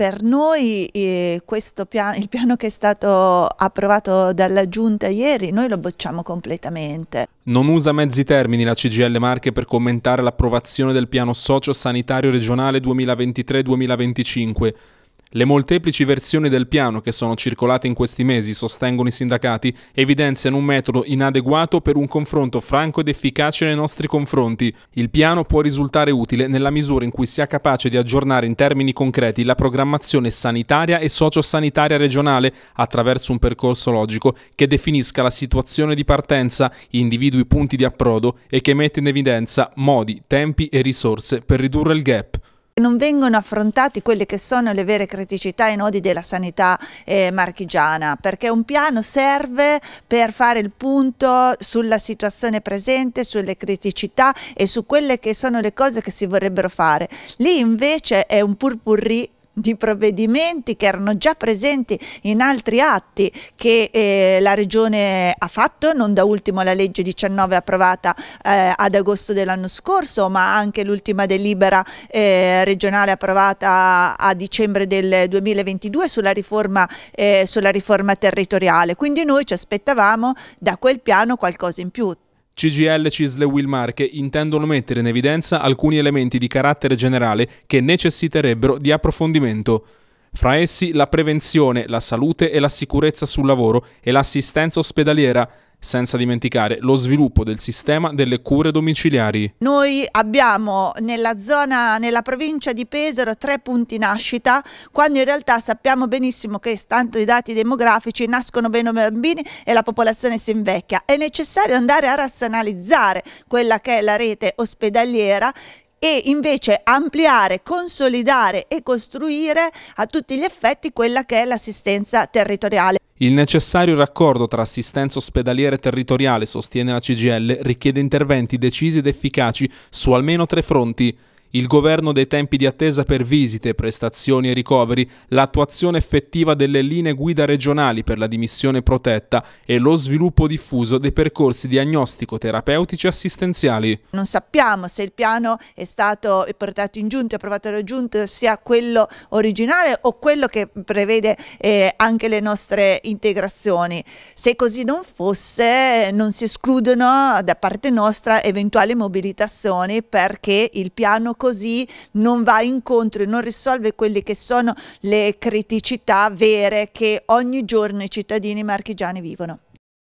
per noi eh, piano, il piano che è stato approvato dalla Giunta ieri, noi lo bocciamo completamente. Non usa mezzi termini la CGL Marche per commentare l'approvazione del piano socio-sanitario regionale 2023-2025 le molteplici versioni del piano che sono circolate in questi mesi, sostengono i sindacati, evidenziano un metodo inadeguato per un confronto franco ed efficace nei nostri confronti. Il piano può risultare utile nella misura in cui sia capace di aggiornare in termini concreti la programmazione sanitaria e sociosanitaria regionale attraverso un percorso logico che definisca la situazione di partenza, individui punti di approdo e che mette in evidenza modi, tempi e risorse per ridurre il gap non vengono affrontati quelle che sono le vere criticità e nodi della sanità eh, marchigiana, perché un piano serve per fare il punto sulla situazione presente, sulle criticità e su quelle che sono le cose che si vorrebbero fare. Lì invece è un purpurri di provvedimenti che erano già presenti in altri atti che eh, la Regione ha fatto, non da ultimo la legge 19 approvata eh, ad agosto dell'anno scorso, ma anche l'ultima delibera eh, regionale approvata a dicembre del 2022 sulla riforma, eh, sulla riforma territoriale. Quindi noi ci aspettavamo da quel piano qualcosa in più. CGL Cisle Will Marche intendono mettere in evidenza alcuni elementi di carattere generale che necessiterebbero di approfondimento. Fra essi la prevenzione, la salute e la sicurezza sul lavoro e l'assistenza ospedaliera, senza dimenticare lo sviluppo del sistema delle cure domiciliari. Noi abbiamo nella zona, nella provincia di Pesaro, tre punti nascita, quando in realtà sappiamo benissimo che, stando i dati demografici, nascono meno bambini e la popolazione si invecchia. È necessario andare a razionalizzare quella che è la rete ospedaliera e invece ampliare, consolidare e costruire a tutti gli effetti quella che è l'assistenza territoriale. Il necessario raccordo tra assistenza ospedaliera e territoriale, sostiene la CGL, richiede interventi decisi ed efficaci su almeno tre fronti il governo dei tempi di attesa per visite, prestazioni e ricoveri, l'attuazione effettiva delle linee guida regionali per la dimissione protetta e lo sviluppo diffuso dei percorsi diagnostico-terapeutici assistenziali. Non sappiamo se il piano è stato portato in giunta, approvato dalla giunta, sia quello originale o quello che prevede eh, anche le nostre integrazioni. Se così non fosse, non si escludono da parte nostra eventuali mobilitazioni perché il piano così non va incontro e non risolve quelle che sono le criticità vere che ogni giorno i cittadini marchigiani vivono.